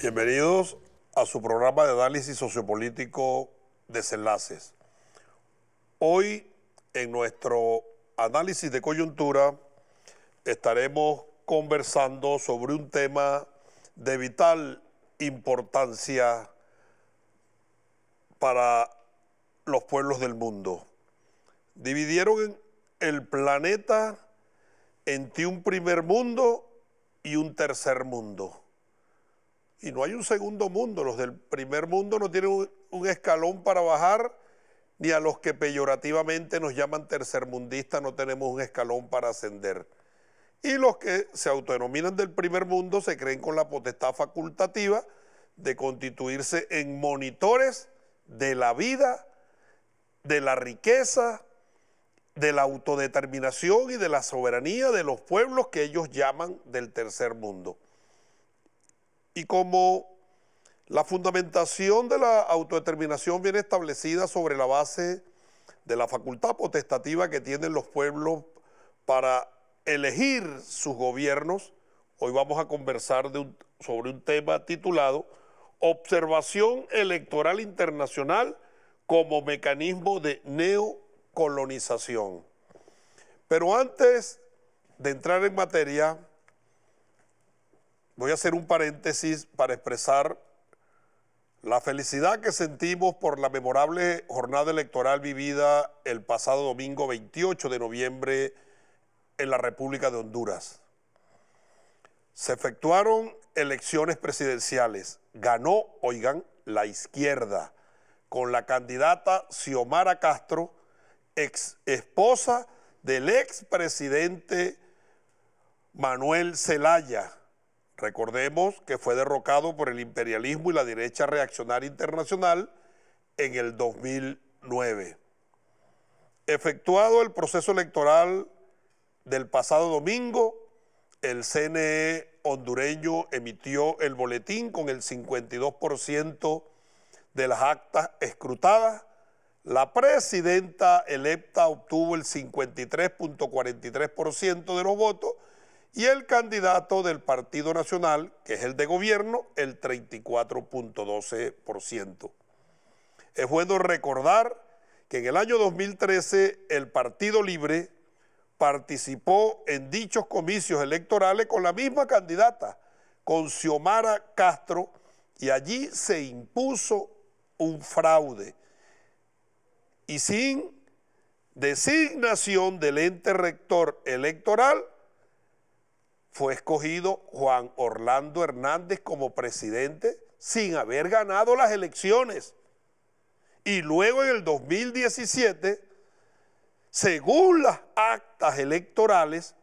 Bienvenidos a su programa de análisis sociopolítico Desenlaces. Hoy, en nuestro análisis de coyuntura, estaremos conversando sobre un tema de vital importancia para los pueblos del mundo. Dividieron el planeta entre un primer mundo y un tercer mundo y no hay un segundo mundo. Los del primer mundo no tienen un, escalón para bajar, ni a los que peyorativamente nos llaman tercermundistas no tenemos un escalón para ascender. Y los que se autodenominan del primer mundo se creen con la potestad facultativa de constituirse en monitores de la vida, de la riqueza, de la autodeterminación y de la soberanía de los pueblos que ellos llaman del tercer mundo y como la fundamentación de la autodeterminación viene establecida sobre la base de la facultad potestativa que tienen los pueblos para elegir sus gobiernos, hoy vamos a conversar sobre un tema titulado Observación Electoral Internacional como mecanismo de neocolonización. Pero antes de entrar en materia, Voy a hacer un paréntesis para expresar la felicidad que sentimos por la memorable jornada electoral vivida el pasado domingo 28 de noviembre en la República de Honduras. Se efectuaron elecciones presidenciales. Ganó, oigan, la izquierda, con la candidata Xiomara Castro, ex esposa del expresidente Manuel Zelaya Recordemos que fue derrocado por el imperialismo y la derecha reaccionaria internacional en el 2009. Efectuado el proceso electoral del pasado domingo, el CNE hondureño emitió el boletín con el 52% de las actas escrutadas. La presidenta electa obtuvo el 53.43% de los votos y el candidato del Partido Nacional, que es el de gobierno, el 34.12%. Es bueno recordar que en el año 2013 el Partido Libre participó en dichos comicios electorales con la misma candidata, con Xiomara Castro, y allí se impuso un fraude. Y sin designación del ente rector electoral, fue escogido Juan Orlando Hernández como presidente sin haber ganado las elecciones. Y luego en el 2017, según las actas electorales,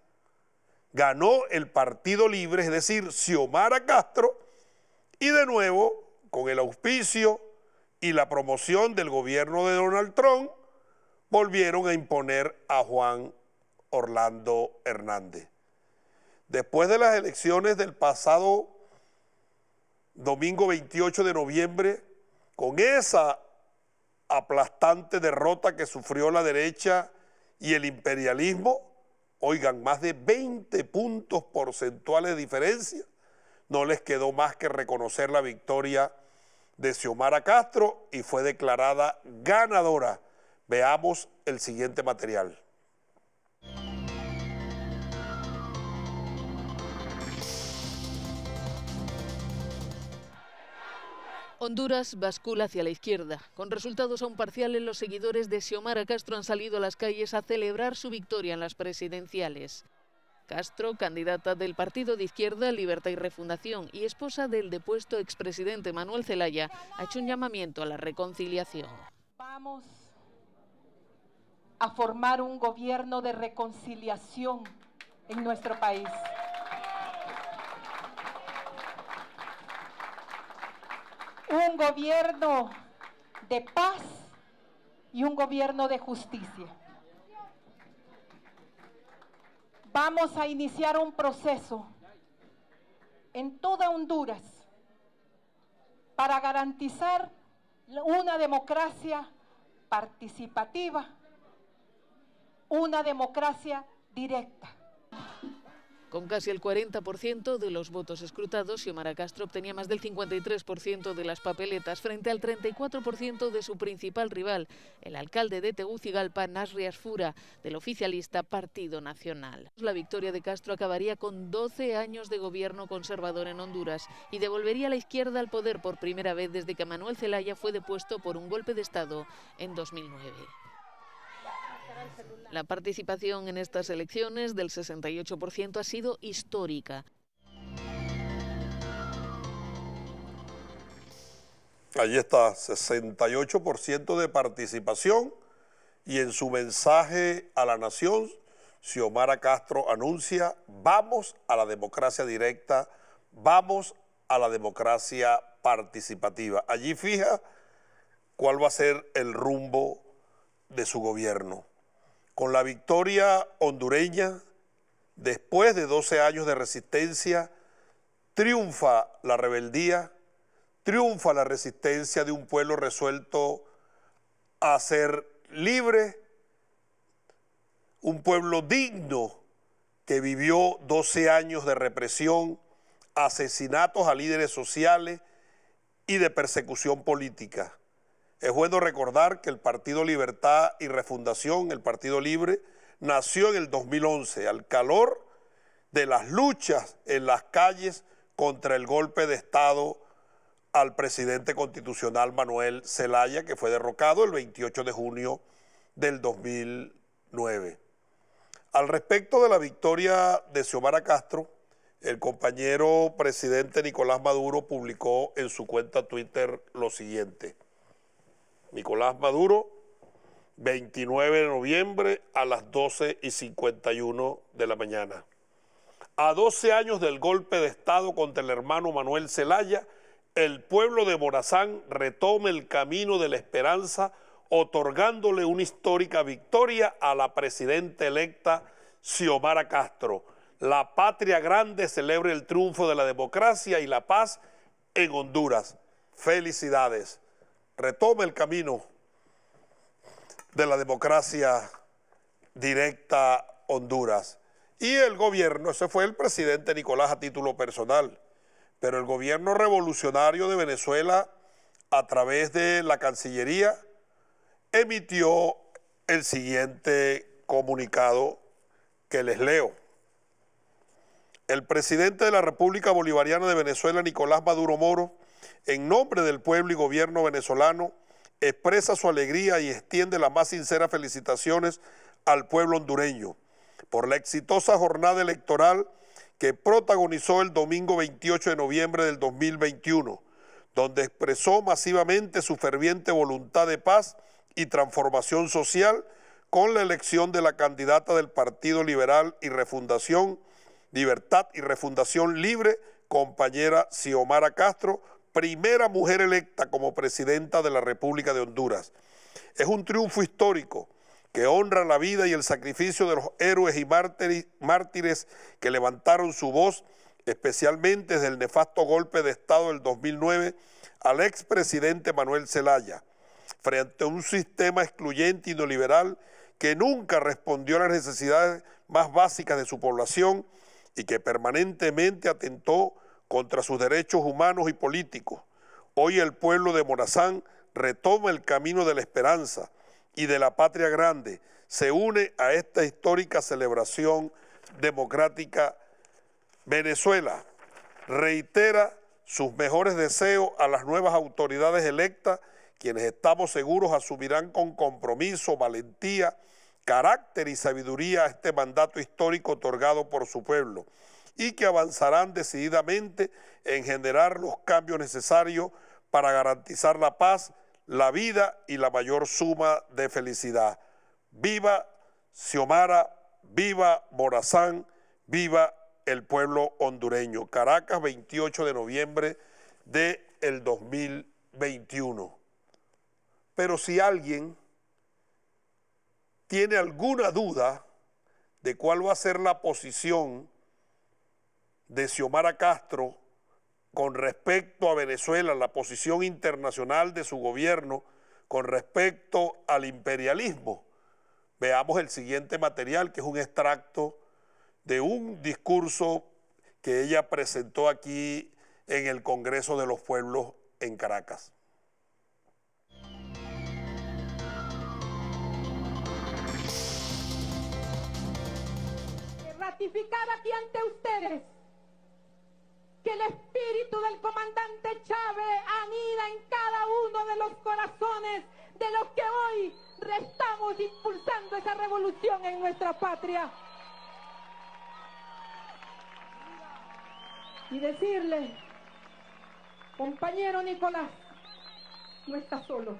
ganó el Partido Libre, es decir, Xiomara Castro, y de nuevo, con el auspicio y la promoción del gobierno de Donald Trump, volvieron a imponer a Juan Orlando Hernández. Después de las elecciones del pasado domingo 28 de noviembre, con esa aplastante derrota que sufrió la derecha y el imperialismo, oigan, más de 20 puntos porcentuales de diferencia, no les quedó más que reconocer la victoria de Xiomara Castro y fue declarada ganadora. Veamos el siguiente material. Honduras bascula hacia la izquierda. Con resultados aún parciales, los seguidores de Xiomara Castro han salido a las calles a celebrar su victoria en las presidenciales. Castro, candidata del partido de izquierda Libertad y Refundación y esposa del depuesto expresidente Manuel Zelaya, ha hecho un llamamiento a la reconciliación. Vamos a formar un gobierno de reconciliación en nuestro país. un gobierno de paz y un gobierno de justicia. Vamos a iniciar un proceso en toda Honduras para garantizar una democracia participativa, una democracia directa. Con casi el 40% de los votos escrutados, Xiomara Castro obtenía más del 53% de las papeletas frente al 34% de su principal rival, el alcalde de Tegucigalpa, Nasri Fura, del oficialista Partido Nacional. La victoria de Castro acabaría con 12 años de gobierno conservador en Honduras y devolvería a la izquierda al poder por primera vez desde que Manuel Zelaya fue depuesto por un golpe de Estado en 2009. La participación en estas elecciones del 68% ha sido histórica. Allí está, 68% de participación y en su mensaje a la nación, Xiomara Castro anuncia, vamos a la democracia directa, vamos a la democracia participativa. Allí fija cuál va a ser el rumbo de su gobierno con la victoria hondureña, después de 12 años de resistencia, triunfa la rebeldía, triunfa la resistencia de un pueblo resuelto a ser libre, un pueblo digno que vivió 12 años de represión, asesinatos a líderes sociales y de persecución política. Es bueno recordar que el Partido Libertad y Refundación, el Partido Libre, nació en el 2011 al calor de las luchas en las calles contra el golpe de Estado al presidente constitucional Manuel Zelaya, que fue derrocado el 28 de junio del 2009. Al respecto de la victoria de Xiomara Castro, el compañero presidente Nicolás Maduro publicó en su cuenta Twitter lo siguiente. Nicolás Maduro, 29 de noviembre a las 12 y 51 de la mañana. A 12 años del golpe de Estado contra el hermano Manuel Zelaya, el pueblo de Morazán retoma el camino de la esperanza, otorgándole una histórica victoria a la presidenta electa Xiomara Castro. La patria grande celebra el triunfo de la democracia y la paz en Honduras. Felicidades retome el camino de la democracia directa Honduras. Y el gobierno, ese fue el presidente Nicolás a título personal, pero el gobierno revolucionario de Venezuela a través de la Cancillería emitió el siguiente comunicado que les leo. El presidente de la República Bolivariana de Venezuela, Nicolás Maduro Moro, en nombre del pueblo y gobierno venezolano, expresa su alegría y extiende las más sinceras felicitaciones al pueblo hondureño por la exitosa jornada electoral que protagonizó el domingo 28 de noviembre del 2021, donde expresó masivamente su ferviente voluntad de paz y transformación social con la elección de la candidata del Partido Liberal y Refundación, Libertad y Refundación Libre, compañera Xiomara Castro, primera mujer electa como presidenta de la República de Honduras. Es un triunfo histórico que honra la vida y el sacrificio de los héroes y mártires que levantaron su voz, especialmente desde el nefasto golpe de Estado del 2009 al expresidente Manuel Zelaya, frente a un sistema excluyente y neoliberal que nunca respondió a las necesidades más básicas de su población y que permanentemente atentó contra sus derechos humanos y políticos. Hoy el pueblo de Morazán retoma el camino de la esperanza y de la patria grande, se une a esta histórica celebración democrática. Venezuela reitera sus mejores deseos a las nuevas autoridades electas, quienes estamos seguros asumirán con compromiso, valentía, carácter y sabiduría este mandato histórico otorgado por su pueblo y que avanzarán decididamente en generar los cambios necesarios para garantizar la paz, la vida y la mayor suma de felicidad. Viva Xiomara, viva Morazán, viva el pueblo hondureño. Caracas, 28 de noviembre del el 2021. Pero si alguien tiene alguna duda de cuál va a ser la posición de Xiomara Castro con respecto a Venezuela, la posición internacional de su gobierno con respecto al imperialismo. Veamos el siguiente material, que es un extracto de un discurso que ella presentó aquí en el Congreso de los Pueblos en Caracas. ratificar aquí ante ustedes que el espíritu del comandante Chávez anida en cada uno de los corazones de los que hoy estamos impulsando esa revolución en nuestra patria. Y decirle, compañero Nicolás, no está solo.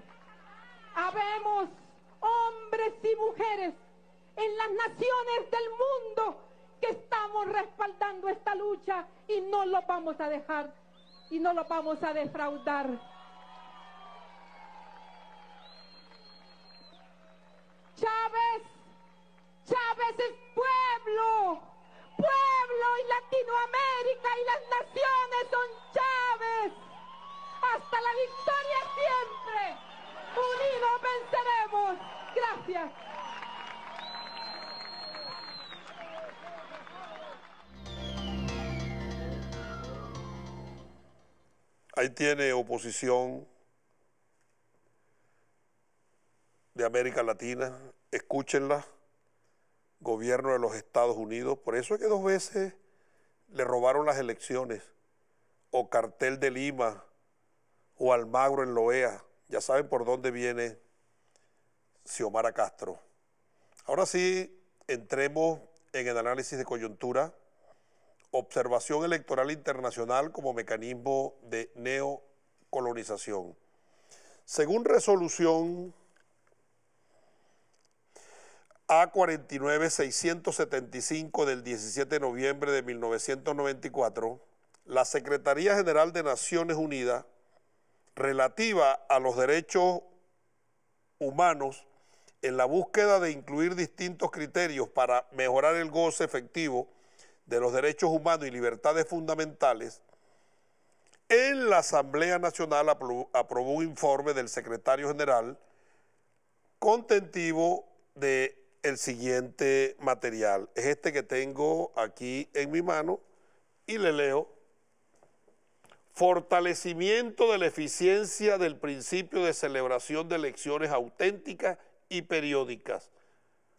Habemos hombres y mujeres en las naciones del mundo que estamos respaldando esta lucha y no lo vamos a dejar y no lo vamos a defraudar. Chávez, Chávez es pueblo, pueblo y Latinoamérica y las naciones son Chávez. Hasta la victoria siempre. Unidos venceremos. Gracias. Ahí tiene oposición de América Latina, escúchenla, gobierno de los Estados Unidos. Por eso es que dos veces le robaron las elecciones, o Cartel de Lima, o Almagro en Loea. Ya saben por dónde viene Xiomara Castro. Ahora sí, entremos en el análisis de coyuntura observación electoral internacional como mecanismo de neocolonización. Según resolución a 49 675 del 17 de noviembre de 1994, la Secretaría General de Naciones Unidas, relativa a los derechos humanos, en la búsqueda de incluir distintos criterios para mejorar el goce efectivo de los Derechos Humanos y Libertades Fundamentales, en la Asamblea Nacional aprobó un informe del secretario general contentivo de el siguiente material. Es este que tengo aquí en mi mano y le leo. Fortalecimiento de la eficiencia del principio de celebración de elecciones auténticas y periódicas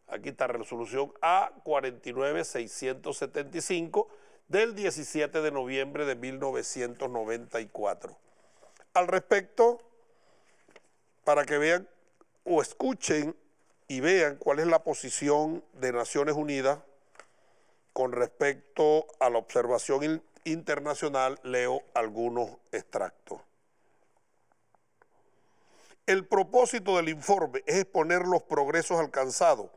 aquí está resolución a 49 675 del 17 de noviembre de 1994. Al respecto, para que vean o escuchen y vean cuál es la posición de Naciones Unidas con respecto a la observación internacional, leo algunos extractos. El propósito del informe es exponer los progresos alcanzados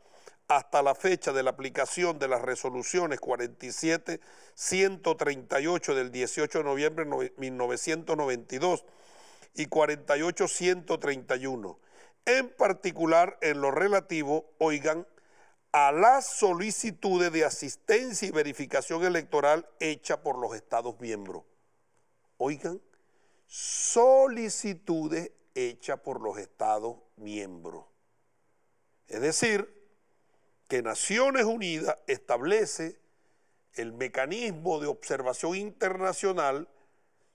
hasta la fecha de la aplicación de las resoluciones 47, 138 del 18 de noviembre de 1992 y 48, 131. En particular, en lo relativo, oigan, a las solicitudes de asistencia y verificación electoral hecha por los Estados miembros. Oigan, solicitudes hechas por los Estados miembros. Es decir, que Naciones Unidas establece el mecanismo de observación internacional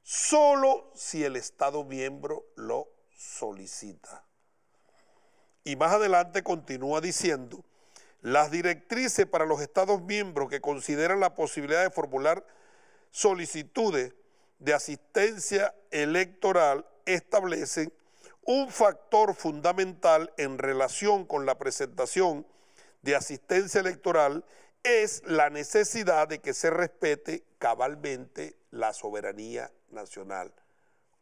solo si el Estado miembro lo solicita. Y más adelante continúa diciendo, las directrices para los Estados miembros que consideran la posibilidad de formular solicitudes de asistencia electoral establecen un factor fundamental en relación con la presentación de asistencia electoral es la necesidad de que se respete cabalmente la soberanía nacional.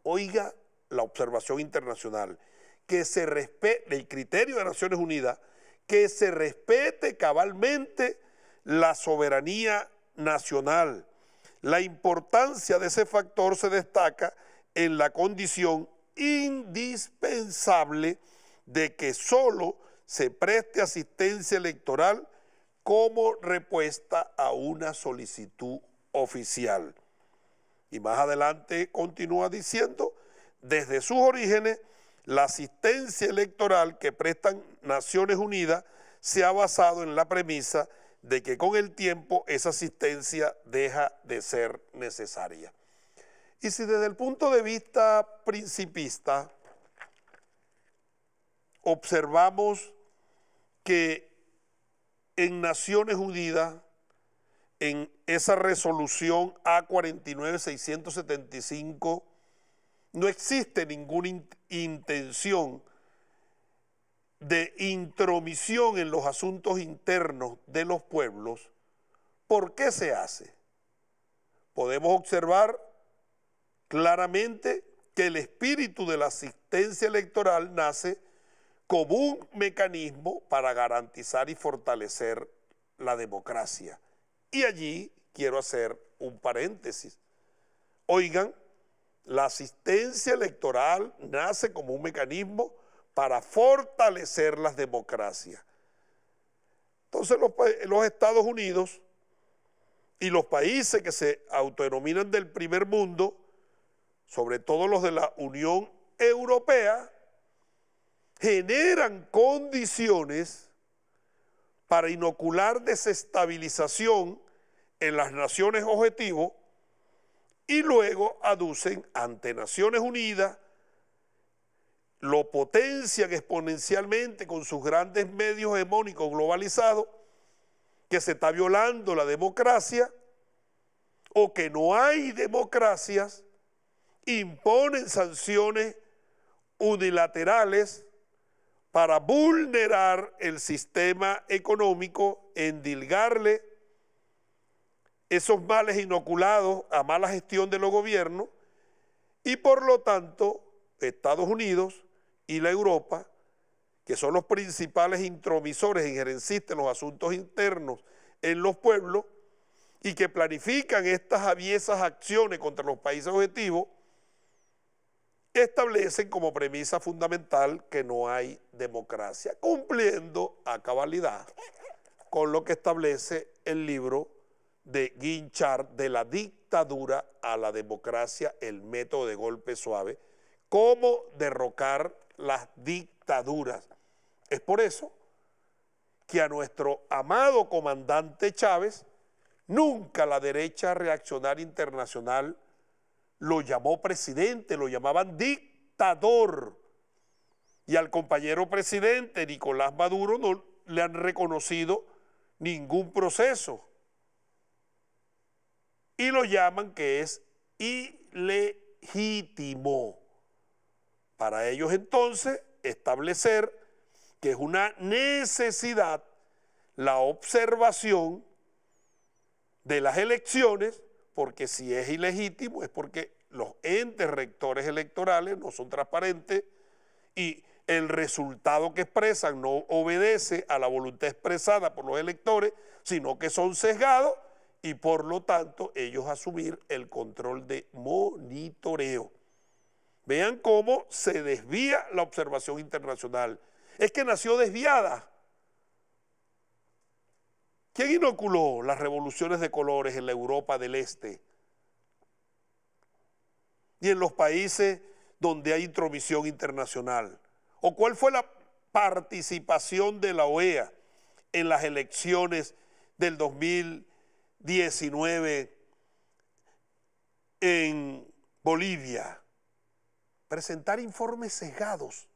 Oiga la observación internacional, que se respete el criterio de Naciones Unidas, que se respete cabalmente la soberanía nacional. La importancia de ese factor se destaca en la condición indispensable de que solo se preste asistencia electoral como respuesta a una solicitud oficial. Y más adelante continúa diciendo, desde sus orígenes, la asistencia electoral que prestan Naciones Unidas se ha basado en la premisa de que con el tiempo esa asistencia deja de ser necesaria. Y si desde el punto de vista principista observamos que en Naciones Unidas, en esa resolución a 675 no existe ninguna intención de intromisión en los asuntos internos de los pueblos, ¿por qué se hace? Podemos observar claramente que el espíritu de la asistencia electoral nace como un mecanismo para garantizar y fortalecer la democracia. Y allí quiero hacer un paréntesis. Oigan, la asistencia electoral nace como un mecanismo para fortalecer las democracias. Entonces los, Estados Unidos y los países que se autodenominan del primer mundo, sobre todo los de la Unión Europea, generan condiciones para inocular desestabilización en las naciones objetivo y luego aducen ante Naciones Unidas, lo potencian exponencialmente con sus grandes medios hegemónicos globalizados, que se está violando la democracia o que no hay democracias, imponen sanciones unilaterales para vulnerar el sistema económico, endilgarle esos males inoculados a mala gestión de los gobiernos y por lo tanto Estados Unidos y la Europa, que son los principales intromisores, injerencistas en los asuntos internos en los pueblos y que planifican estas aviesas acciones contra los países objetivos, establecen como premisa fundamental que no hay democracia, cumpliendo a cabalidad con lo que establece el libro de Guinchard de la dictadura a la democracia, el método de golpe suave, cómo derrocar las dictaduras. Es por eso que a nuestro amado comandante Chávez nunca la derecha reaccionar internacional lo llamó presidente, lo llamaban dictador. Y al compañero presidente Nicolás Maduro no le han reconocido ningún proceso. Y lo llaman que es ilegítimo. Para ellos entonces establecer que es una necesidad la observación de las elecciones porque si es ilegítimo es porque los entes rectores electorales no son transparentes y el resultado que expresan no obedece a la voluntad expresada por los electores, sino que son sesgados y por lo tanto ellos asumir el control de monitoreo. Vean cómo se desvía la observación internacional. Es que nació desviada ¿Quién inoculó las revoluciones de colores en la Europa del Este y en los países donde hay intromisión internacional? ¿O cuál fue la participación de la OEA en las elecciones del 2019 en Bolivia? Presentar informes sesgados.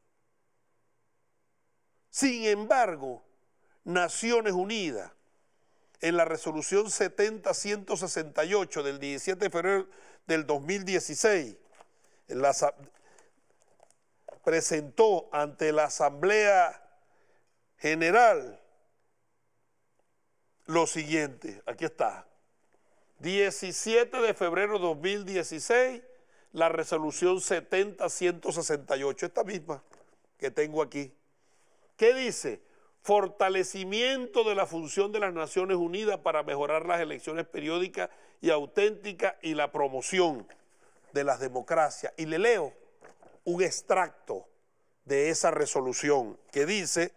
Sin embargo, Naciones Unidas en la resolución 70-168 del 17 de febrero del 2016, la, presentó ante la Asamblea General lo siguiente, aquí está, 17 de febrero de 2016, la resolución 70-168, esta misma que tengo aquí. ¿Qué dice? fortalecimiento de la función de las Naciones Unidas para mejorar las elecciones periódicas y auténticas y la promoción de las democracias. Y le leo un extracto de esa resolución que dice,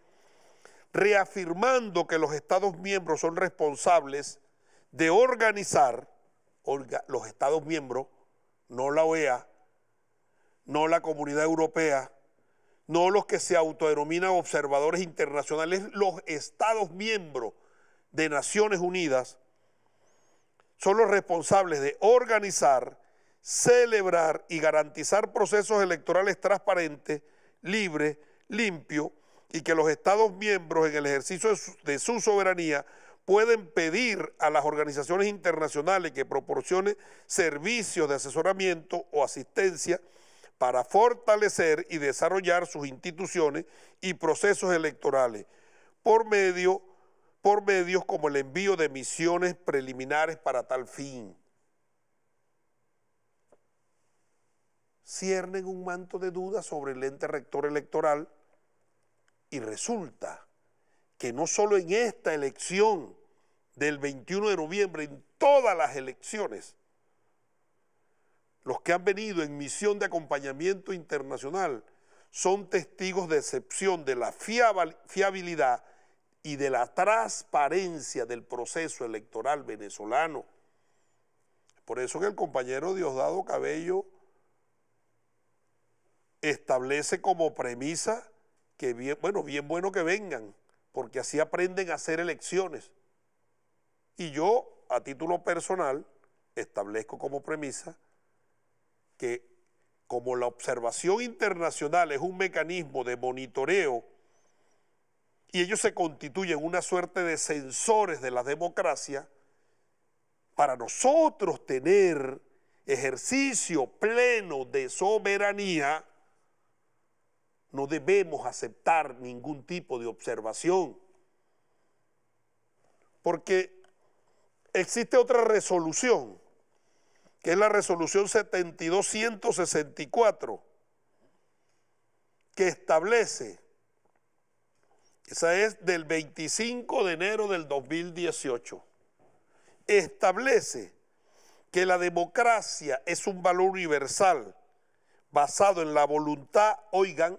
reafirmando que los Estados miembros son responsables de organizar, los Estados miembros, no la OEA, no la Comunidad Europea, no los que se autodenominan observadores internacionales, los Estados miembros de Naciones Unidas, son los responsables de organizar, celebrar y garantizar procesos electorales transparentes, libres, limpios, y que los Estados miembros en el ejercicio de su, soberanía pueden pedir a las organizaciones internacionales que proporcionen servicios de asesoramiento o asistencia para fortalecer y desarrollar sus instituciones y procesos electorales por medio por medios como el envío de misiones preliminares para tal fin. Ciernen un manto de dudas sobre el ente rector electoral y resulta que no solo en esta elección del 21 de noviembre, en todas las elecciones, los que han venido en misión de acompañamiento internacional son testigos de excepción de la fiabilidad y de la transparencia del proceso electoral venezolano. Por eso que el compañero Diosdado Cabello establece como premisa que bien, bueno, bien bueno que vengan, porque así aprenden a hacer elecciones. Y yo, a título personal, establezco como premisa que como la observación internacional es un mecanismo de monitoreo y ellos se constituyen una suerte de sensores de la democracia, para nosotros tener ejercicio pleno de soberanía, no debemos aceptar ningún tipo de observación. Porque existe otra resolución que es la resolución 7264, que establece, esa es del 25 de enero del 2018, establece que la democracia es un valor universal basado en la voluntad, oigan,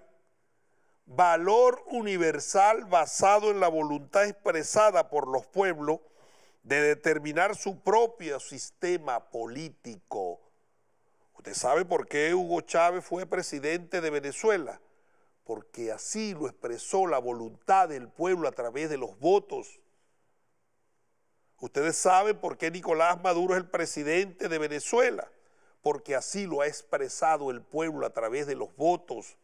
valor universal basado en la voluntad expresada por los pueblos de determinar su propio sistema político. Usted sabe por qué Hugo Chávez fue presidente de Venezuela, porque así lo expresó la voluntad del pueblo a través de los votos. Ustedes saben por qué Nicolás Maduro es el presidente de Venezuela, porque así lo ha expresado el pueblo a través de los votos.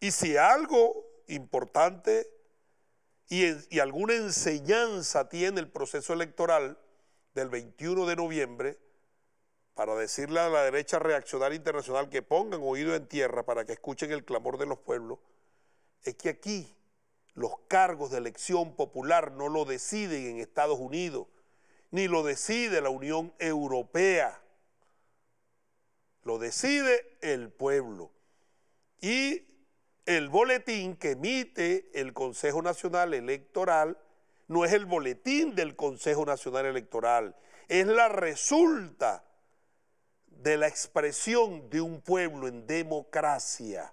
Y si algo importante y, alguna enseñanza tiene el proceso electoral del 21 de noviembre para decirle a la derecha reaccionaria internacional que pongan oído en tierra para que escuchen el clamor de los pueblos, es que aquí los cargos de elección popular no lo deciden en Estados Unidos, ni lo decide la Unión Europea, lo decide el pueblo. Y el boletín que emite el Consejo Nacional Electoral no es el boletín del Consejo Nacional Electoral, es la resulta de la expresión de un pueblo en democracia.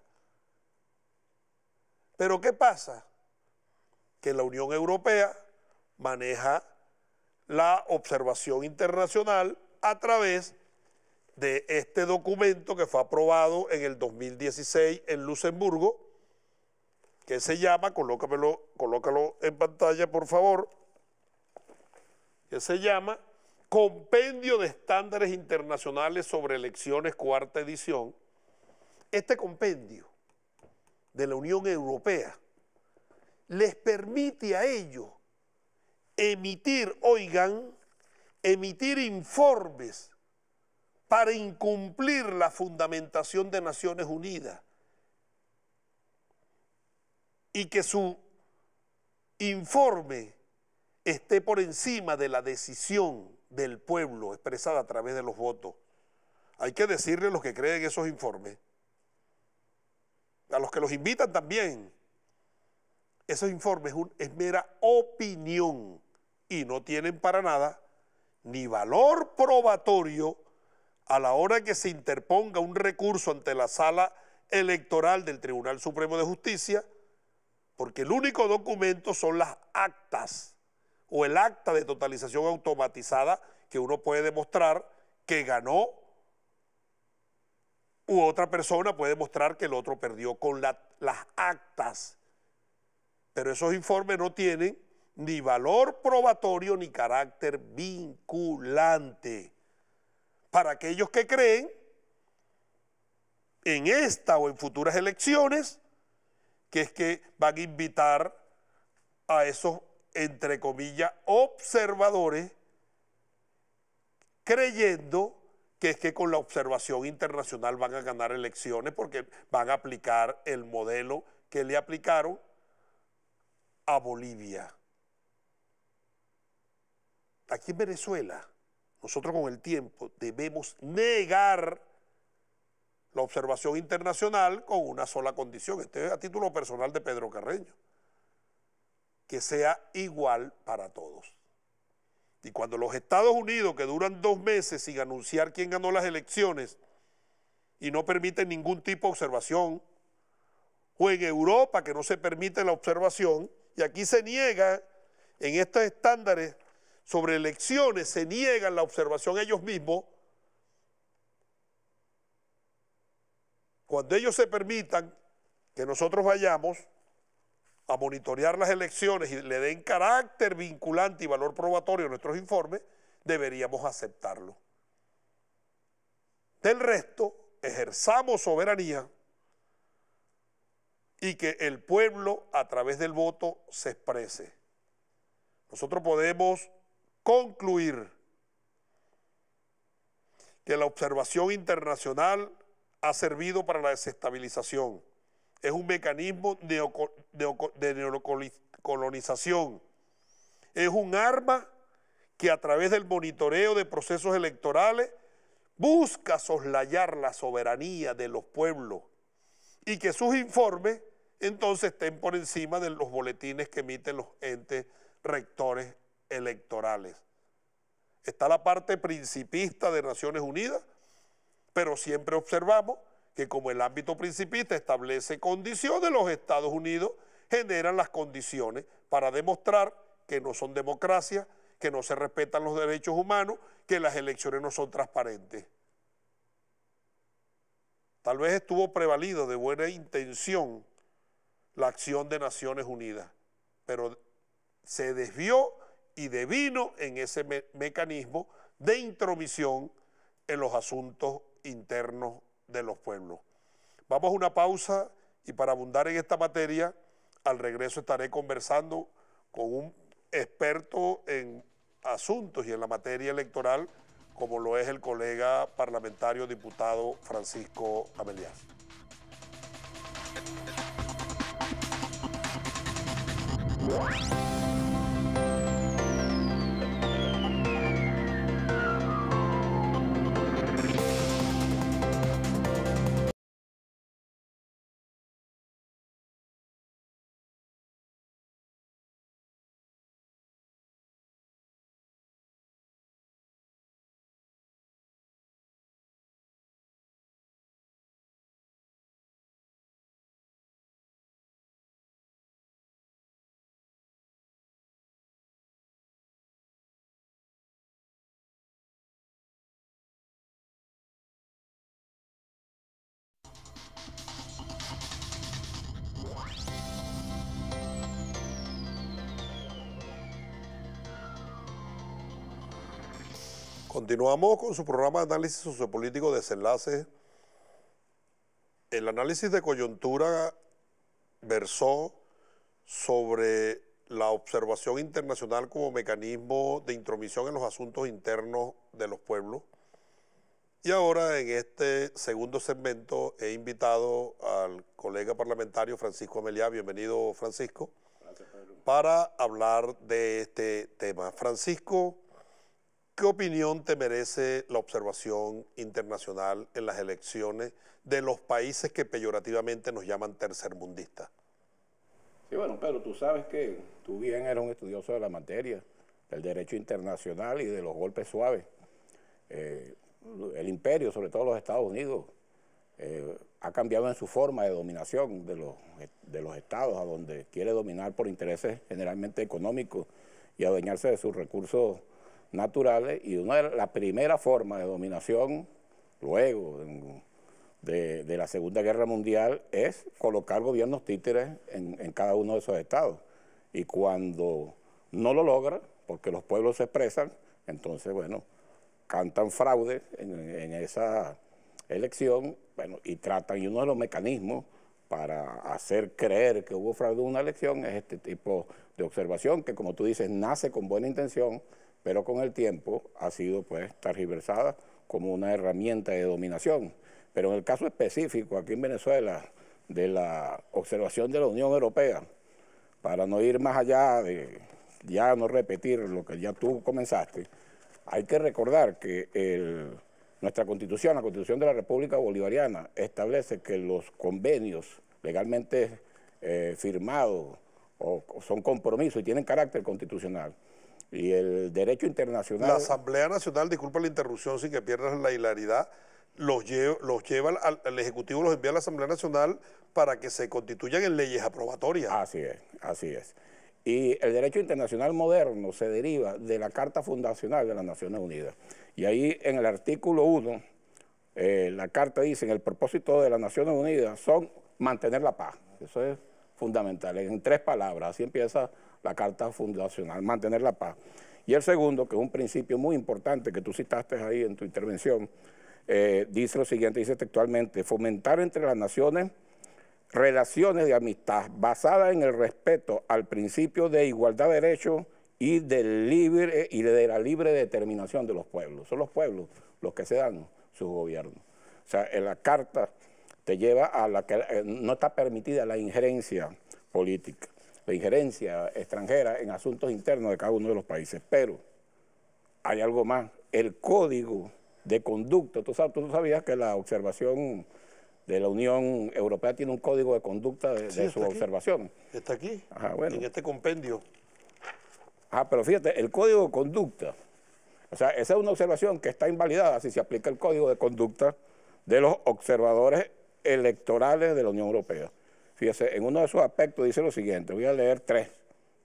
Pero ¿qué pasa? Que la Unión Europea maneja la observación internacional a través de este documento que fue aprobado en el 2016 en Luxemburgo, que se llama, colócamelo, colócalo en pantalla por favor, que se llama Compendio de Estándares Internacionales sobre Elecciones, cuarta edición. Este compendio de la Unión Europea les permite a ellos emitir, oigan, emitir informes para incumplir la fundamentación de Naciones Unidas y que su informe esté por encima de la decisión del pueblo expresada a través de los votos. Hay que decirle a los que creen esos informes, a los que los invitan también, esos informes es mera opinión y no tienen para nada ni valor probatorio a la hora que se interponga un recurso ante la sala electoral del Tribunal Supremo de Justicia porque el único documento son las actas o el acta de totalización automatizada que uno puede demostrar que ganó u otra persona puede demostrar que el otro perdió con las actas. Pero esos informes no tienen ni valor probatorio ni carácter vinculante. Para aquellos que creen en esta o en futuras elecciones, que es que van a invitar a esos, entre comillas, observadores, creyendo que es que con la observación internacional van a ganar elecciones porque van a aplicar el modelo que le aplicaron a Bolivia. Aquí en Venezuela, nosotros con el tiempo debemos negar la observación internacional con una sola condición, este es a título personal de Pedro Carreño, que sea igual para todos. Y cuando los Estados Unidos, que duran dos meses sin anunciar quién ganó las elecciones y no permiten ningún tipo de observación, o en Europa, que no se permite la observación, y aquí se niega, en estos estándares sobre elecciones, se niegan la observación ellos mismos, cuando ellos se permitan que nosotros vayamos a monitorear las elecciones y le den carácter vinculante y valor probatorio a nuestros informes, deberíamos aceptarlo. Del resto, ejerzamos soberanía y que el pueblo a través del voto se exprese. Nosotros podemos concluir que la observación internacional ha servido para la desestabilización. Es un mecanismo de neocolonización. Es un arma que a través del monitoreo de procesos electorales busca soslayar la soberanía de los pueblos y que sus informes entonces estén por encima de los boletines que emiten los entes rectores electorales. Está la parte principista de Naciones Unidas pero siempre observamos que como el ámbito principista establece condiciones, los Estados Unidos generan las condiciones para demostrar que no son democracias, que no se respetan los derechos humanos, que las elecciones no son transparentes. Tal vez estuvo prevalido de buena intención la acción de Naciones Unidas, pero se desvió y devino en ese mecanismo de intromisión en los asuntos internos de los pueblos. Vamos a una pausa y para abundar en esta materia, al regreso estaré conversando con un experto en asuntos y en la materia electoral, como lo es el colega parlamentario diputado Francisco Ameliás. Continuamos con su programa de análisis sociopolítico desenlace. El análisis de coyuntura versó sobre la observación internacional como mecanismo de intromisión en los asuntos internos de los pueblos. Y ahora en este segundo segmento he invitado al colega parlamentario Francisco Amelia. bienvenido Francisco, para hablar de este tema. Francisco, ¿Qué opinión te merece la observación internacional en las elecciones de los países que peyorativamente nos llaman tercermundistas? Sí, bueno, pero tú sabes que tú bien eres un estudioso de la materia, del derecho internacional y de los golpes suaves. Eh, el imperio, sobre todo los Estados Unidos, eh, ha cambiado en su forma de dominación de los, de los estados, a donde quiere dominar por intereses generalmente económicos y adueñarse de sus recursos naturales y una de las primeras formas de dominación luego de, la Segunda Guerra Mundial es colocar gobiernos títeres en, cada uno de esos estados. Y cuando no lo logra, porque los pueblos se expresan, entonces, bueno, cantan fraude en, esa elección bueno, y tratan, y uno de los mecanismos para hacer creer que hubo fraude en una elección es este tipo de observación que, como tú dices, nace con buena intención, pero con el tiempo ha sido pues targiversada como una herramienta de dominación. Pero en el caso específico aquí en Venezuela de la observación de la Unión Europea, para no ir más allá de ya no repetir lo que ya tú comenzaste, hay que recordar que nuestra constitución, la constitución de la República Bolivariana, establece que los convenios legalmente eh, firmados son compromisos y tienen carácter constitucional, y el derecho internacional. La Asamblea Nacional, disculpa la interrupción sin que pierdas la hilaridad, los, los lleva al, Ejecutivo, los envía a la Asamblea Nacional para que se constituyan en leyes aprobatorias. Así es, así es. Y el derecho internacional moderno se deriva de la Carta Fundacional de las Naciones Unidas. Y ahí en el artículo 1, eh, la Carta dice, el propósito de las Naciones Unidas son mantener la paz. Eso es fundamental, en tres palabras, así empieza la Carta Fundacional, mantener la paz. Y el segundo, que es un principio muy importante que tú citaste ahí en tu intervención, eh, dice lo siguiente, dice textualmente, fomentar entre las naciones relaciones de amistad basadas en el respeto al principio de igualdad de derechos y de, y de la libre determinación de los pueblos. Son los pueblos los que se dan su gobierno. O sea, la carta te lleva a la que eh, no está permitida la injerencia política de injerencia extranjera en asuntos internos de cada uno de los países. Pero hay algo más, el código de conducta. Tú, sabías que la observación de la Unión Europea tiene un código de conducta de, su observación. Está aquí, Ajá, bueno. en este compendio. Ah, pero fíjate, el código de conducta, o sea, esa es una observación que está invalidada si se aplica el código de conducta de los observadores electorales de la Unión Europea. Fíjese, en uno de sus aspectos dice lo siguiente, voy a leer tres,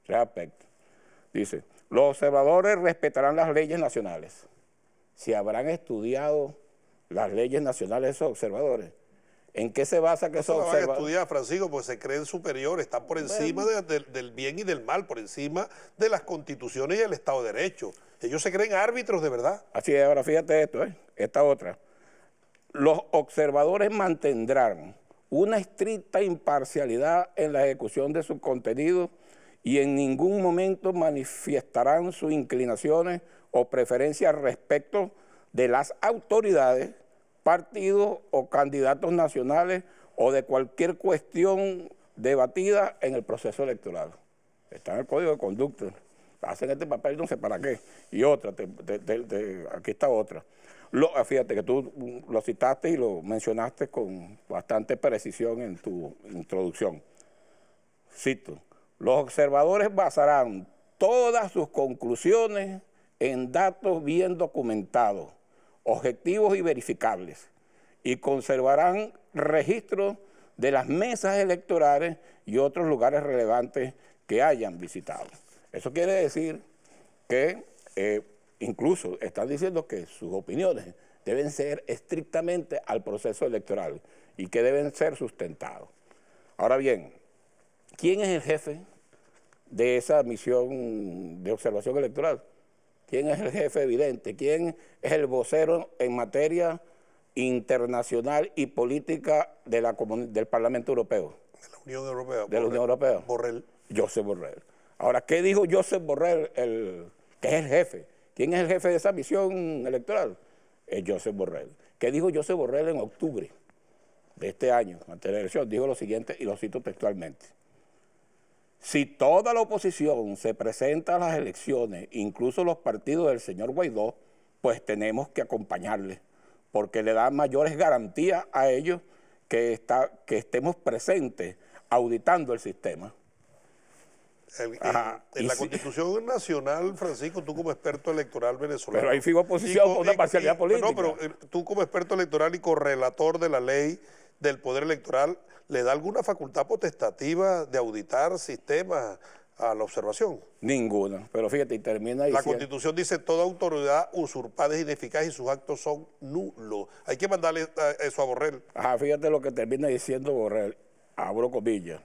tres aspectos. Dice, los observadores respetarán las leyes nacionales. Si habrán estudiado las leyes nacionales esos observadores, ¿En qué se basa que esos se estudiar, Francisco, porque se creen superiores, están por encima del bien y del mal, por encima de las constituciones y del Estado de Derecho. Ellos se creen árbitros de verdad. Así es, ahora fíjate esto, ¿eh? esta otra. Los observadores mantendrán una estricta imparcialidad en la ejecución de sus contenidos y en ningún momento manifestarán sus inclinaciones o preferencias respecto de las autoridades, partidos o candidatos nacionales o de cualquier cuestión debatida en el proceso electoral. Está en el código de conducta. Hacen este papel, no sé para qué. Y otra, aquí está otra fíjate que tú lo citaste y lo mencionaste con bastante precisión en tu introducción. Cito, los observadores basarán todas sus conclusiones en datos bien documentados, objetivos y verificables, y conservarán registros de las mesas electorales y otros lugares relevantes que hayan visitado. Eso quiere decir que eh, incluso están diciendo que sus opiniones deben ser estrictamente al proceso electoral y que deben ser sustentados. Ahora bien, ¿quién es el jefe de esa misión de observación electoral? ¿Quién es el jefe evidente? ¿Quién es el vocero en materia internacional y política del Parlamento Europeo? De la Unión Europea. De la Unión Europea. Borrell. Josep Borrell. Ahora, ¿qué dijo Josep Borrell, el, que es el jefe? ¿Quién es el jefe de esa misión electoral? Es Joseph Borrell. ¿Qué dijo Joseph Borrell en octubre de este año, ante la elección? Dijo lo siguiente, y lo cito textualmente. Si toda la oposición se presenta a las elecciones, incluso los partidos del señor Guaidó, pues tenemos que acompañarle, porque le da mayores garantías a ellos que estemos presentes auditando el sistema en, la Constitución Nacional, Francisco, tú como experto electoral venezolano. Pero ahí figura oposición una parcialidad política. No, pero eh, tú como experto electoral y correlator de la ley del Poder Electoral, ¿le da alguna facultad potestativa de auditar sistemas a la observación? Ninguna, pero fíjate, y termina La Constitución dice toda autoridad usurpada es ineficaz y sus actos son nulos. Hay que mandarle eh, eso a Borrell. Ajá, fíjate lo que termina diciendo Borrell, abro comillas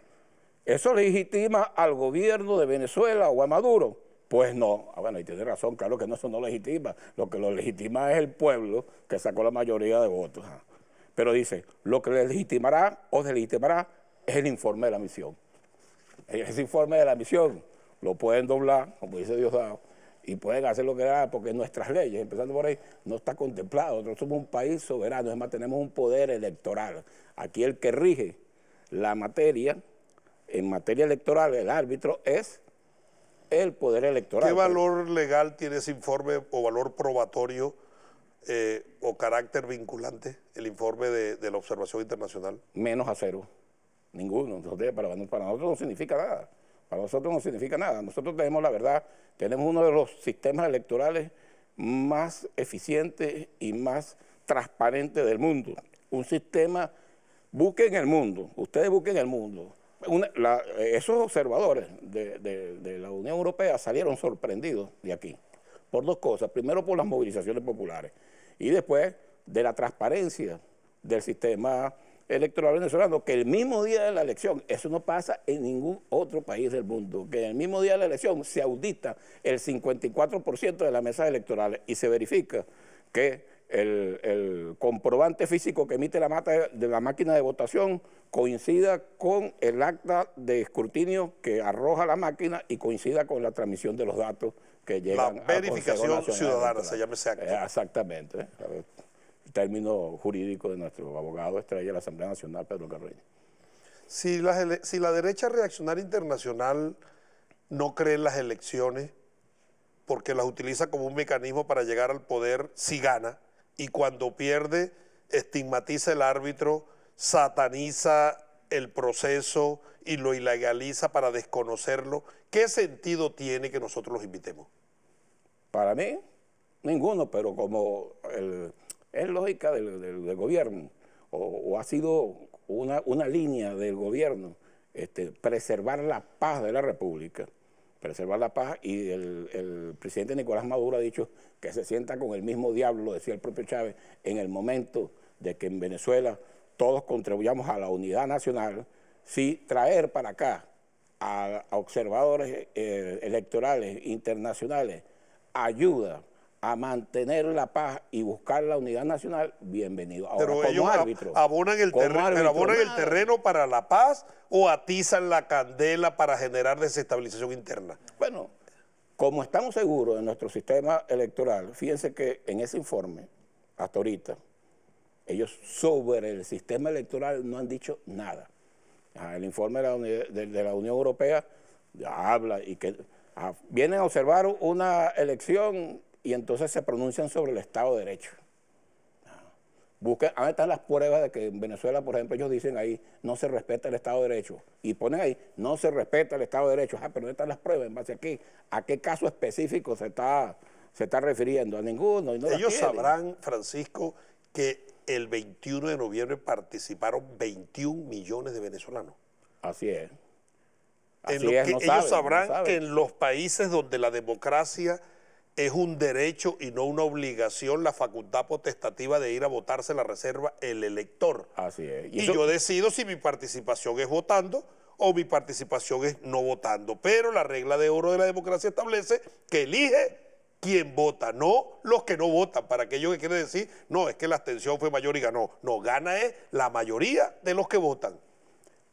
¿Eso legitima al gobierno de Venezuela o a Maduro? Pues no. Ah, bueno, y tiene razón, claro que no, eso no legitima. Lo que lo legitima es el pueblo que sacó la mayoría de votos. Ah. Pero dice, lo que legitimará o deslegitimará es el informe de la misión. E, ese informe de la misión lo pueden doblar, como dice Diosdado, y pueden hacer lo que hagan, porque nuestras leyes, empezando por ahí, no está contemplado. Nosotros somos un país soberano, es más, tenemos un poder electoral. Aquí el que rige la materia en materia electoral el árbitro es el poder electoral. ¿Qué valor legal tiene ese informe o valor probatorio eh, o carácter vinculante el informe de, la observación internacional? Menos a cero, ninguno. Entonces, para, para nosotros no significa nada, para nosotros no significa nada. Nosotros tenemos la verdad, tenemos uno de los sistemas electorales más eficientes y más transparentes del mundo. Un sistema, busquen el mundo, ustedes busquen el mundo, esos observadores de, la Unión Europea salieron sorprendidos de aquí por dos cosas. Primero por las movilizaciones populares y después de la transparencia del sistema electoral venezolano, que el mismo día de la elección, eso no pasa en ningún otro país del mundo, que el mismo día de la elección se audita el 54% de las mesas electorales y se verifica que el, comprobante físico que emite la, de la máquina de votación coincida con el acta de escrutinio que arroja la máquina y coincida con la transmisión de los datos que llegan. La verificación ciudadana, se llama ese acta. Eh, exactamente. El término jurídico de nuestro abogado estrella de la Asamblea Nacional, Pedro Carreño. Si la, si la derecha reaccionaria internacional no cree en las elecciones porque las utiliza como un mecanismo para llegar al poder si gana y cuando pierde estigmatiza el árbitro sataniza el proceso y lo ilegaliza para desconocerlo, ¿qué sentido tiene que nosotros los invitemos? Para mí, ninguno, pero como es lógica del, gobierno, o, ha sido una, línea del gobierno, este, preservar la paz de la República, preservar la paz, y el, el, presidente Nicolás Maduro ha dicho que se sienta con el mismo diablo, decía el propio Chávez, en el momento de que en Venezuela todos contribuyamos a la unidad nacional, si traer para acá a, observadores eh, electorales internacionales ayuda a mantener la paz y buscar la unidad nacional, bienvenido. Ahora, pero como ellos árbitro, abonan el, terreno, abonan el terreno para la paz o atizan la candela para generar desestabilización interna. Bueno, como estamos seguros de nuestro sistema electoral, fíjense que en ese informe, hasta ahorita, ellos sobre el sistema electoral no han dicho nada. Ah, el informe de la, Unión Europea habla y que ah, vienen a observar una elección y entonces se pronuncian sobre el Estado de Derecho. Ah, Buscan, ahí están las pruebas de que en Venezuela, por ejemplo, ellos dicen ahí no se respeta el Estado de Derecho. Y ponen ahí, no se respeta el Estado de Derecho. Ah, pero ¿dónde están las pruebas? ¿En base a qué? ¿A qué caso específico se está, se está refiriendo? A ninguno. ellos sabrán, Francisco, que el 21 de noviembre participaron 21 millones de venezolanos. Así es. ellos sabrán que en los países donde la democracia es un derecho y no una obligación la facultad potestativa de ir a votarse la reserva el elector. Así es. Y, yo decido si mi participación es votando o mi participación es no votando. Pero la regla de oro de la democracia establece que elige quien vota, no los que no votan. Para aquello que quiere decir, no, es que la abstención fue mayor y ganó. No, gana es la mayoría de los que votan.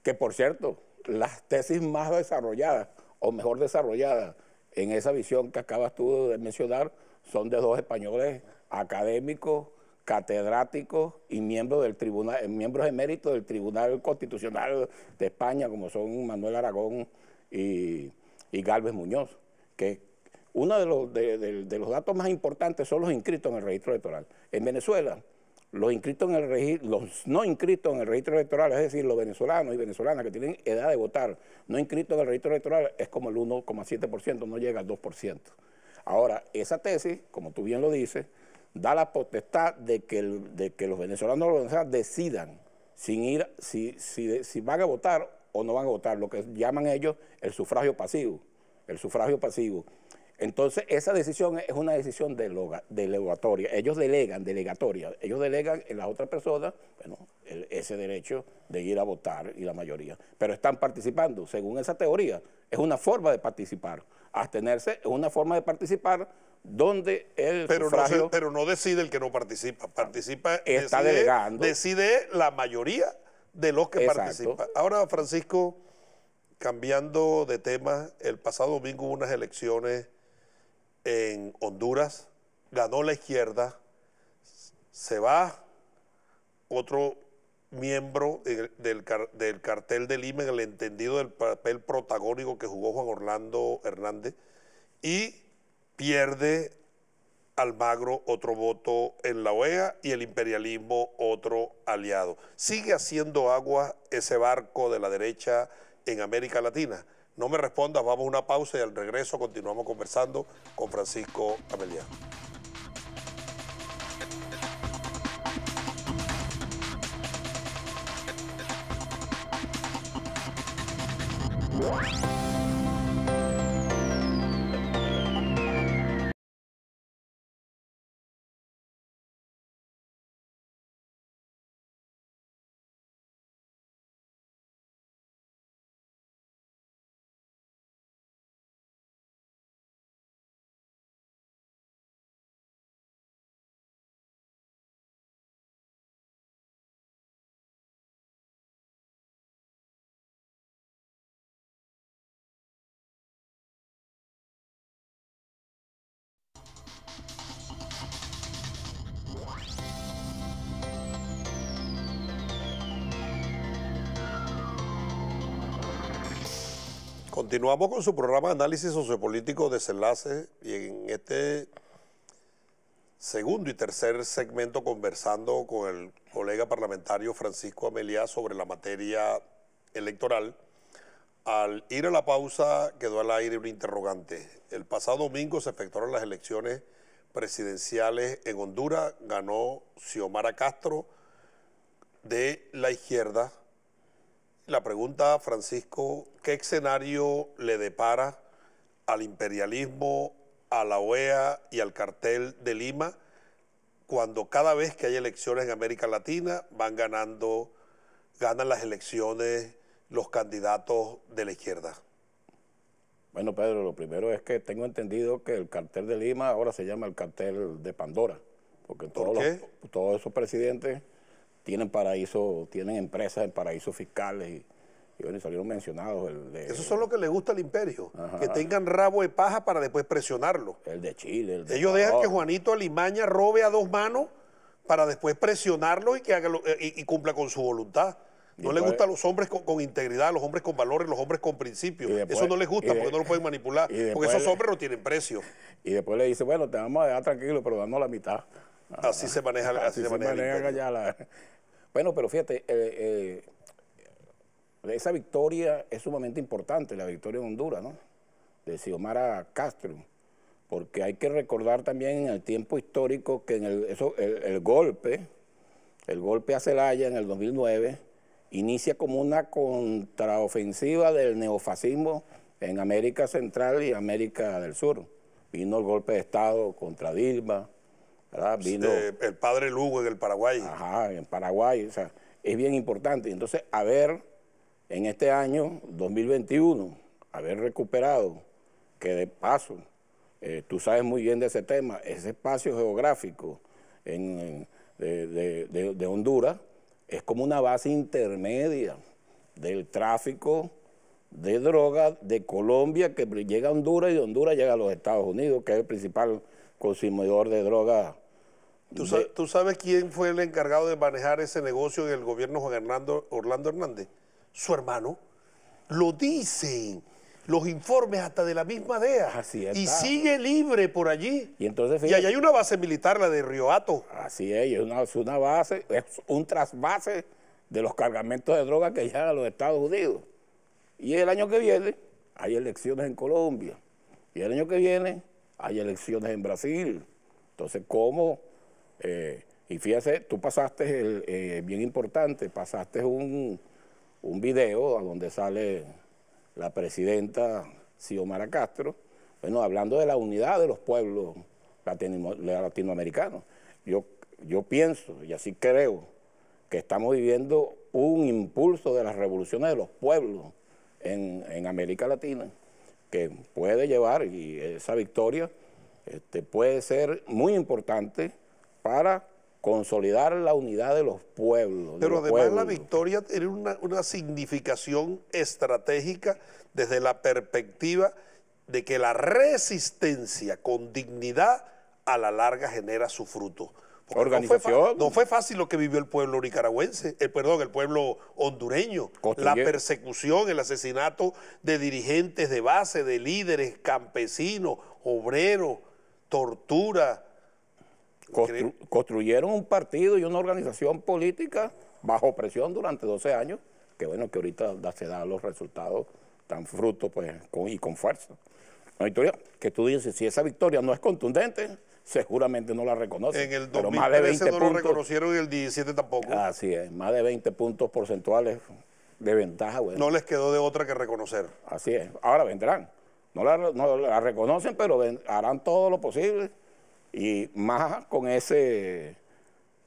Que por cierto, las tesis más desarrolladas, o mejor desarrolladas, en esa visión que acabas tú de mencionar, son de dos españoles académicos, catedráticos y miembros del tribunal, eh, miembros emérito del Tribunal Constitucional de España, como son Manuel Aragón y, y Galvez Muñoz, que uno de los, de, los datos más importantes son los inscritos en el registro electoral. En Venezuela, los inscritos en el registro, los no inscritos en el registro electoral, es decir, los venezolanos y venezolanas que tienen edad de votar, no inscritos en el registro electoral, es como el 1,7%, no llega al 2%. Ahora, esa tesis, como tú bien lo dices, da la potestad de que, de que los venezolanos decidan sin ir, si, si van a votar o no van a votar, lo que llaman ellos el sufragio pasivo. El sufragio pasivo. Entonces, esa decisión es una decisión delegatoria. Ellos delegan, delegatoria. Ellos delegan en las otras personas, bueno, ese derecho de ir a votar y la mayoría. Pero están participando, según esa teoría. Es una forma de participar. Abstenerse es una forma de participar donde el pero sufragio... No pero no decide el que no participa. Participa... Ah, está delegando. Decide la mayoría de los que participan. Ahora, Francisco, cambiando de tema, el pasado domingo hubo unas elecciones en Honduras, ganó la izquierda, se va otro miembro del, del, cartel de Lima en el entendido del papel protagónico que jugó Juan Orlando Hernández y pierde Almagro otro voto en la OEA y el imperialismo otro aliado. Sigue haciendo agua ese barco de la derecha en América Latina. No me respondas, vamos a una pausa y al regreso continuamos conversando con Francisco Amelia. Continuamos con su programa análisis sociopolítico desenlace y en este segundo y tercer segmento conversando con el colega parlamentario Francisco Amelia sobre la materia electoral. Al ir a la pausa quedó al aire un interrogante. El pasado domingo se efectuaron las elecciones presidenciales en Honduras, ganó Xiomara Castro de la izquierda la pregunta, Francisco, ¿qué escenario le depara al imperialismo, a la OEA y al cartel de Lima cuando cada vez que hay elecciones en América Latina van ganando, ganan las elecciones los candidatos de la izquierda? Bueno, Pedro, lo primero es que tengo entendido que el cartel de Lima ahora se llama el cartel de Pandora, porque todos esos presidentes tienen paraíso, tienen empresas en paraísos fiscales y, y salieron mencionados. El Eso es lo que le gusta al imperio, que tengan rabo de paja para después presionarlo. El de Chile, el de Ellos dejan que Juanito Alimaña robe a dos manos para después presionarlo y que haga eh, y, cumpla con su voluntad. No les le gusta los hombres con, integridad, los hombres con valores, los hombres con principios. eso no les gusta porque no lo pueden manipular, porque esos hombres no tienen precio. Y después le dice, bueno, te vamos a dejar tranquilo, pero danos la mitad. Así se maneja, Bueno, pero fíjate, eh, eh, esa victoria es sumamente importante, la victoria de Honduras, ¿no? De Xiomara Castro, porque hay que recordar también en el tiempo histórico que el golpe, el golpe a Celaya en el 2009, inicia como una contraofensiva del neofascismo en América Central y América del Sur. Vino el golpe de Estado contra Dilma, este, el padre Lugo en el Paraguay. Ajá, en Paraguay. O sea, es bien importante. Entonces, haber en este año 2021, haber recuperado, que de paso, eh, tú sabes muy bien de ese tema, ese espacio geográfico de, Honduras es como una base intermedia del tráfico de drogas de Colombia que llega a Honduras y de Honduras llega a los Estados Unidos, que es el principal consumidor de drogas ¿Tú, sabes quién fue el encargado de manejar ese negocio en el gobierno Juan Orlando Hernández? Su hermano. Lo dicen los informes hasta de la misma DEA. Así es. Y sigue libre por allí. Y entonces hay una base militar, la de Ato. Así es, es una, es una base, es un trasvase de los cargamentos de droga que llegan a los Estados Unidos. Y el año que viene hay elecciones en Colombia. Y el año que viene hay elecciones en Brasil. Entonces, ¿cómo eh, y fíjese, tú pasaste, el, eh, bien importante, pasaste un, un video donde sale la presidenta Xiomara Castro, bueno, hablando de la unidad de los pueblos latinoamericanos. Yo, yo pienso, y así creo, que estamos viviendo un impulso de las revoluciones de los pueblos en, América Latina, que puede llevar, y esa victoria este, puede ser muy importante para consolidar la unidad de los pueblos. Pero además la victoria tiene una, significación estratégica desde la perspectiva de que la resistencia con dignidad a la larga genera su fruto. Porque No fue, fácil lo que vivió el pueblo nicaragüense, el, eh, perdón, el pueblo hondureño. La persecución, el asesinato de dirigentes de base, de líderes, campesinos, obreros, tortura, construyeron un partido y una organización política bajo presión durante 12 años, que bueno, que ahorita se dan los resultados tan frutos pues, con, y con fuerza. Una victoria que tú dices, si esa victoria no es contundente, seguramente no la reconocen. En el pero más de 20 no puntos, lo reconocieron y el 17 tampoco. Así es, más de 20 puntos porcentuales de ventaja. No les quedó de otra que reconocer. Así es, ahora vendrán. No la, reconocen, pero harán todo lo posible y más con ese,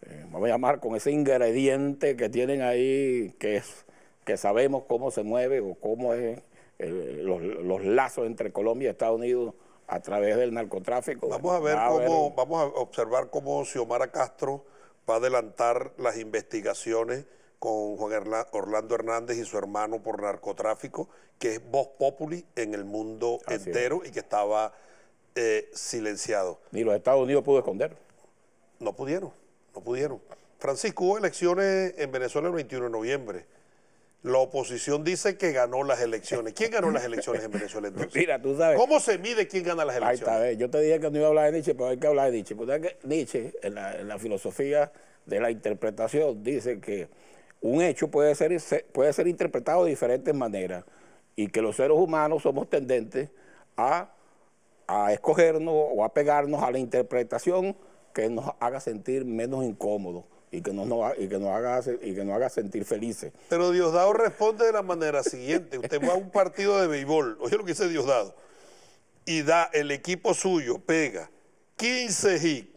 eh, vamos a llamar, con ese ingrediente que tienen ahí, que, es, que sabemos cómo se mueve o cómo es eh, los, lazos entre Colombia y Estados Unidos a través del narcotráfico. Vamos a ver, cómo, vamos a observar cómo Xiomara Castro va a adelantar las investigaciones con Juan Orlando Hernández y su hermano por narcotráfico, que es Voz Populi en el mundo entero y que estaba eh, silenciado. Ni los Estados Unidos pudo esconder. No pudieron, no pudieron. Francisco, hubo elecciones en Venezuela el 21 de noviembre. La oposición dice que ganó las elecciones. ¿Quién ganó las elecciones en Venezuela entonces? Mira, tú sabes. ¿Cómo se mide quién gana las elecciones? Ahí está, eh, Yo te dije que no iba a hablar de Nietzsche, pero hay que hablar de Nietzsche. Nietzsche, en la, la filosofía de la interpretación, dice que un hecho puede ser, puede ser interpretado de diferentes maneras y que los seres humanos somos tendentes a a escogernos o a pegarnos a la interpretación que nos haga sentir menos incómodos y que nos, que nos haga y que nos haga sentir felices. Pero Diosdado responde de la manera siguiente: usted va a un partido de béisbol, oye lo que dice Diosdado, y da el equipo suyo, pega 15 hits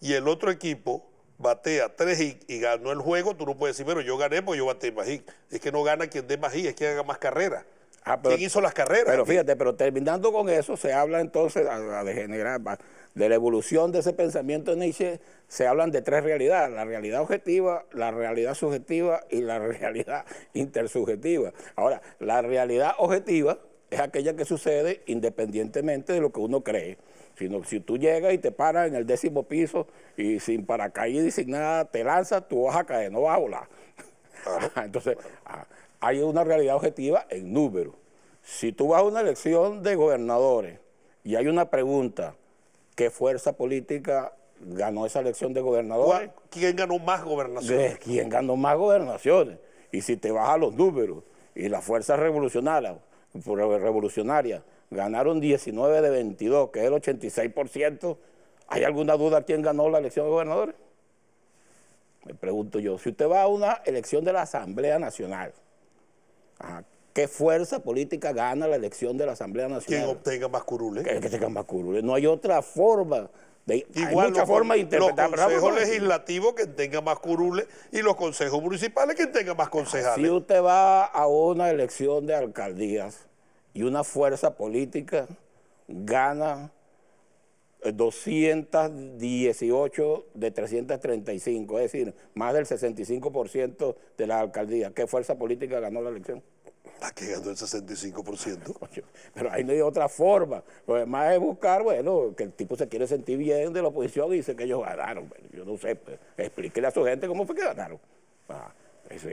y el otro equipo batea 3 hits y ganó el juego, tú no puedes decir, pero yo gané porque yo bateé más hits. Es que no gana quien dé más hits, es quien haga más carreras. Ah, hizo las carreras? Pero fíjate, pero terminando con eso, se habla entonces, a, de la evolución de ese pensamiento de Nietzsche, se hablan de tres realidades, la realidad objetiva, la realidad subjetiva y la realidad intersubjetiva. Ahora, la realidad objetiva es aquella que sucede independientemente de lo que uno cree. Si, si tú llegas y te paras en el décimo piso y sin paracaídas y sin nada te lanzas, tú vas a caer, no vas a volar. Entonces, ah, hay una realidad objetiva en números. Si tú vas a una elección de gobernadores y hay una pregunta, ¿qué fuerza política ganó esa elección de gobernadores? ¿Quién ganó más gobernaciones? ¿Quién ganó más gobernaciones? Y si te vas a los números y las fuerzas revolucionarias, revolucionarias ganaron 19 de 22, que es el 86%, ¿hay alguna duda quién ganó la elección de gobernadores? Me pregunto yo, si usted va a una elección de la Asamblea Nacional, ¿Qué fuerza política gana la elección de la Asamblea Nacional? Quien obtenga más curules. Que, tenga más curules. No hay otra forma. De, Igual hay mucha los, forma de interpretar. Los consejos legislativos que tenga más curules y los consejos municipales que tenga más concejales. Si usted va a una elección de alcaldías y una fuerza política gana 218 de 335, es decir, más del 65% de la alcaldía. ¿Qué fuerza política ganó la elección? ¿A qué ganó el 65%? Pero ahí no hay otra forma. Lo demás es buscar, bueno, que el tipo se quiere sentir bien de la oposición y dice que ellos ganaron. Yo no sé, pues, a su gente cómo fue que ganaron. Ah,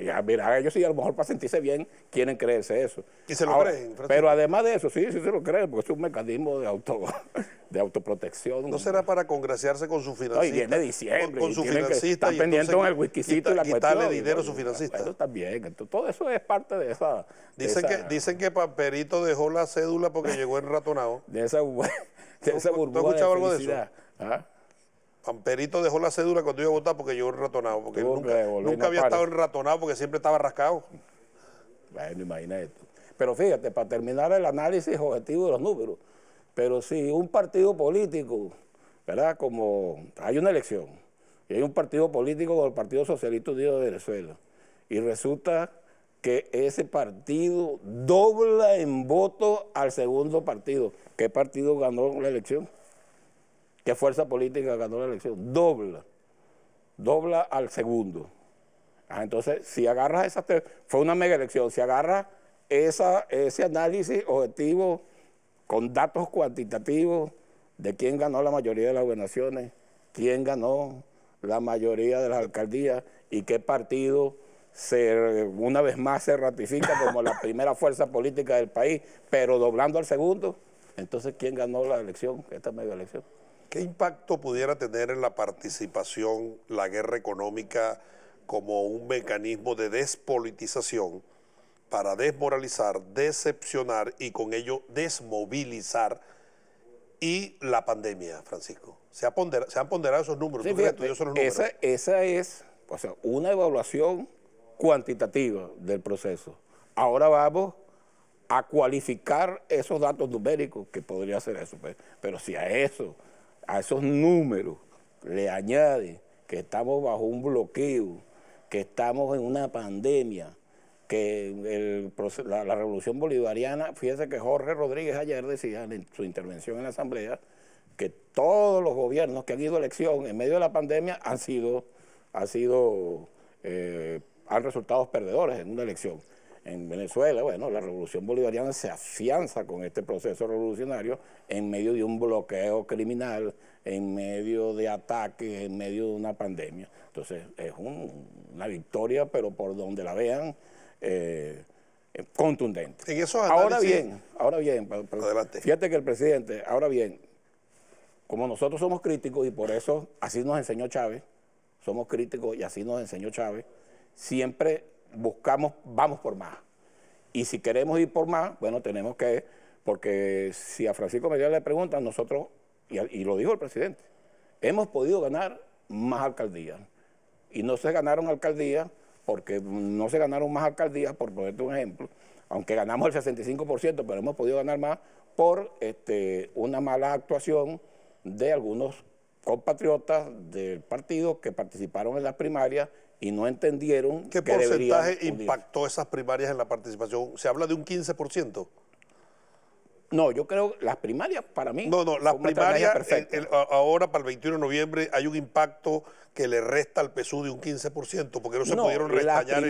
ya, mira, ellos sí a lo mejor para sentirse bien quieren creerse eso. ¿Y se lo creen? Pero además de eso, sí, sí se lo creen, porque es un mecanismo de auto de autoprotección. ¿No será para congraciarse con su financista? viene diciembre. Con, su financista. Está pendiente con el whiskycito y la quitarle dinero a su financista. Eso también. todo eso es parte de esa... Dicen, que, dicen que Paperito dejó la cédula porque llegó en ratonado. De esa, de esa burbuja ¿Tú, has escuchado algo de eso? Amperito dejó la cédula cuando iba a votar porque llegó ratonado. Porque nunca, había estado ratonado porque siempre estaba rascado. Bueno, imagina esto. Pero fíjate, para terminar el análisis objetivo de los números, pero si un partido político, ¿verdad? Como hay una elección, y hay un partido político como el Partido Socialista Unido de Venezuela, y resulta que ese partido dobla en voto al segundo partido. ¿Qué partido ganó la elección? ¿Qué fuerza política ganó la elección? Dobla. Dobla al segundo. Ah, entonces, si agarras esa fue una mega elección, si agarras ese análisis objetivo con datos cuantitativos de quién ganó la mayoría de las gobernaciones, quién ganó la mayoría de las alcaldías y qué partido una vez más se ratifica como la primera fuerza política del país, pero doblando al segundo, entonces quién ganó la elección, esta mega elección. ¿Qué impacto pudiera tener en la participación la guerra económica como un mecanismo de despolitización para desmoralizar, decepcionar y con ello desmovilizar y la pandemia, Francisco? Se, han ponderado esos números. Sí, fíjate, esos números? Esa, es una evaluación cuantitativa del proceso. Ahora vamos a cualificar esos datos numéricos, que podría ser eso, pues. pero si a eso a esos números le añade que estamos bajo un bloqueo, que estamos en una pandemia, que la, revolución bolivariana, fíjese que Jorge Rodríguez ayer decía en su intervención en la Asamblea que todos los gobiernos que han ido a elección en medio de la pandemia han sido, sido, eh, han resultado perdedores en una elección en Venezuela, bueno, la revolución bolivariana se afianza con este proceso revolucionario en medio de un bloqueo criminal, en medio de ataques, en medio de una pandemia. Entonces es una victoria, pero por donde la vean, eh, contundente. ahora bien, ahora bien, fíjate que el presidente, ahora bien, como nosotros somos críticos y por eso así nos enseñó Chávez, somos críticos y así nos enseñó Chávez, siempre buscamos, vamos por más. Y si queremos ir por más, bueno, tenemos que, porque si a Francisco Medina le preguntan, nosotros, y, lo dijo el presidente, hemos podido ganar más alcaldías. Y no se ganaron alcaldías porque no se ganaron más alcaldías, por ponerte un ejemplo, aunque ganamos el 65%, pero hemos podido ganar más por este, una mala actuación de algunos compatriotas del partido que participaron en las primarias y no entendieron ¿Qué porcentaje impactó esas primarias en la participación? ¿Se habla de un 15%? No, yo creo las primarias para mí. No, no, las primarias ahora para el 21 de noviembre hay un impacto que le resta al PSU de un 15% porque no se pudieron restañar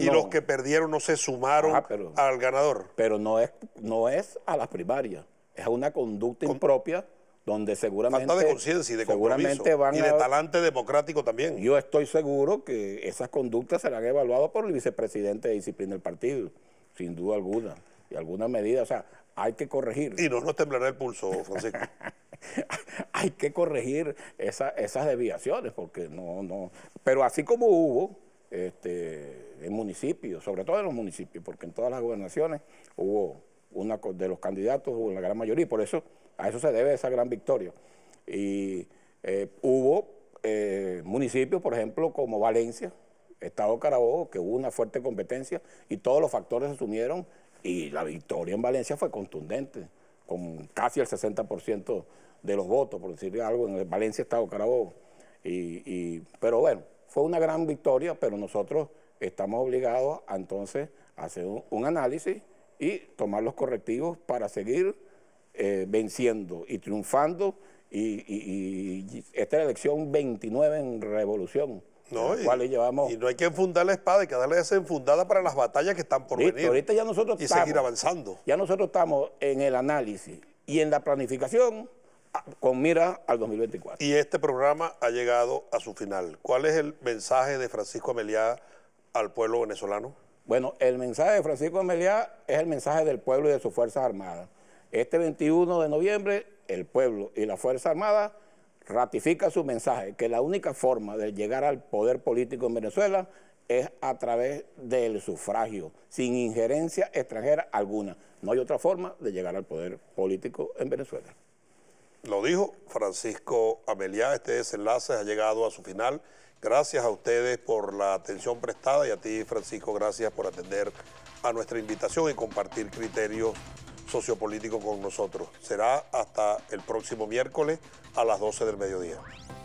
y los que perdieron no se sumaron ah, al ganador. Pero no es no es a las primarias, es a una conducta impropia donde seguramente... Falta de conciencia y de seguramente Y de talante democrático también. Yo estoy seguro que esas conductas serán evaluadas por el vicepresidente de disciplina del partido, sin duda alguna, y alguna medida. O sea, hay que corregir. Y no nos temblará el pulso, Francisco. hay que corregir esas desviaciones, porque no, no... Pero así como hubo, este, en municipios, sobre todo en los municipios, porque en todas las gobernaciones hubo una de los candidatos, hubo la gran mayoría, y por eso a eso se debe esa gran victoria. Y eh, hubo eh, municipios, por ejemplo, como Valencia, Estado Carabobo, que hubo una fuerte competencia y todos los factores se sumieron y la victoria en Valencia fue contundente, con casi el 60% de los votos, por decir algo, en Valencia, Estado Carabobo. Y, pero bueno, fue una gran victoria, pero nosotros estamos obligados entonces a hacer un análisis y tomar los correctivos para seguir eh, venciendo y triunfando y, esta es esta elección 29 en revolución. No, y, llevamos... y no hay que enfundar la espada, hay que darle enfundada para las batallas que están por venir. y seguir avanzando. Ya nosotros estamos en el análisis y en la planificación ah, con mira al 2024. Y este programa ha llegado a su final. ¿Cuál es el mensaje de Francisco Ameliá al pueblo venezolano? Bueno, el mensaje de Francisco Ameliá es el mensaje del pueblo y de sus Fuerzas Armadas. Este 21 de noviembre, el pueblo y la Fuerza Armada ratifica su mensaje, que la única forma de llegar al poder político en Venezuela es a través del sufragio, sin injerencia extranjera alguna. No hay otra forma de llegar al poder político en Venezuela. Lo dijo Francisco Ameliá, este desenlace ha llegado a su final. Gracias a ustedes por la atención prestada y a ti, Francisco, gracias por atender a nuestra invitación y compartir criterios sociopolítico con nosotros. Será hasta el próximo miércoles a las 12 del mediodía.